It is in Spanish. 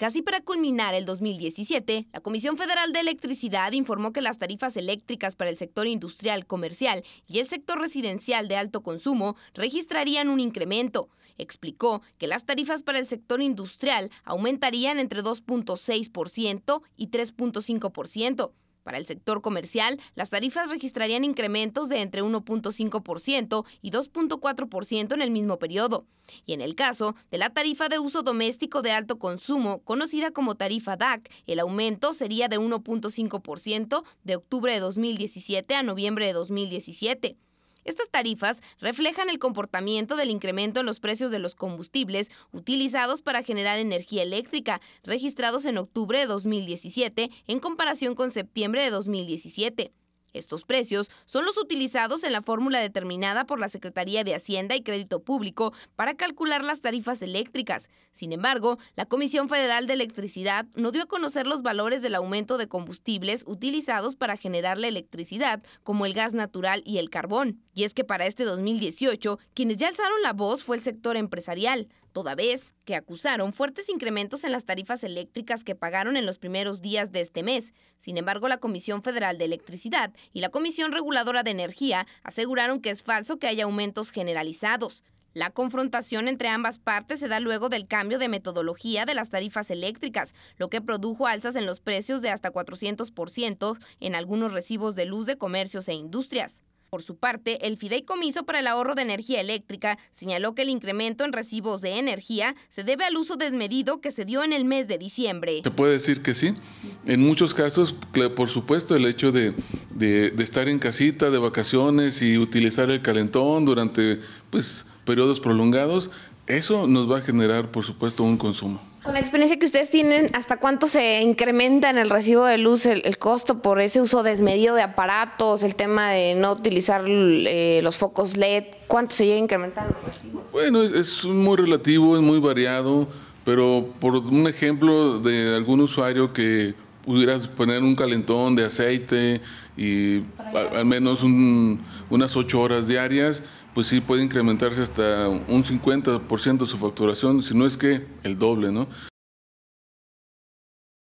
Casi para culminar el 2017, la Comisión Federal de Electricidad informó que las tarifas eléctricas para el sector industrial, comercial y el sector residencial de alto consumo registrarían un incremento. Explicó que las tarifas para el sector industrial aumentarían entre 2.6% y 3.5%. Para el sector comercial, las tarifas registrarían incrementos de entre 1.5% y 2.4% en el mismo periodo. Y en el caso de la tarifa de uso doméstico de alto consumo, conocida como tarifa DAC, el aumento sería de 1.5% de octubre de 2017 a noviembre de 2017. Estas tarifas reflejan el comportamiento del incremento en los precios de los combustibles utilizados para generar energía eléctrica, registrados en octubre de 2017 en comparación con septiembre de 2017. Estos precios son los utilizados en la fórmula determinada por la Secretaría de Hacienda y Crédito Público para calcular las tarifas eléctricas. Sin embargo, la Comisión Federal de Electricidad no dio a conocer los valores del aumento de combustibles utilizados para generar la electricidad, como el gas natural y el carbón. Y es que para este 2018, quienes ya alzaron la voz fue el sector empresarial, toda vez que acusaron fuertes incrementos en las tarifas eléctricas que pagaron en los primeros días de este mes. Sin embargo, la Comisión Federal de Electricidad y la Comisión Reguladora de Energía aseguraron que es falso que haya aumentos generalizados. La confrontación entre ambas partes se da luego del cambio de metodología de las tarifas eléctricas, lo que produjo alzas en los precios de hasta 400% en algunos recibos de luz de comercios e industrias. Por su parte, el Fideicomiso para el Ahorro de Energía Eléctrica señaló que el incremento en recibos de energía se debe al uso desmedido que se dio en el mes de diciembre. Se puede decir que sí. En muchos casos, por supuesto, el hecho de, estar en casita, de vacaciones y utilizar el calentón durante pues, periodos prolongados, eso nos va a generar, por supuesto, un consumo. Con la experiencia que ustedes tienen, ¿hasta cuánto se incrementa en el recibo de luz el, costo por ese uso desmedido de aparatos, el tema de no utilizar eh, los focos LED? ¿Cuánto se llega a incrementar Bueno, es, muy relativo, es muy variado, pero por un ejemplo de algún usuario que pudiera poner un calentón de aceite y al, menos unas ocho horas diarias, pues sí puede incrementarse hasta un 50% de su facturación, si no es que el doble, ¿no?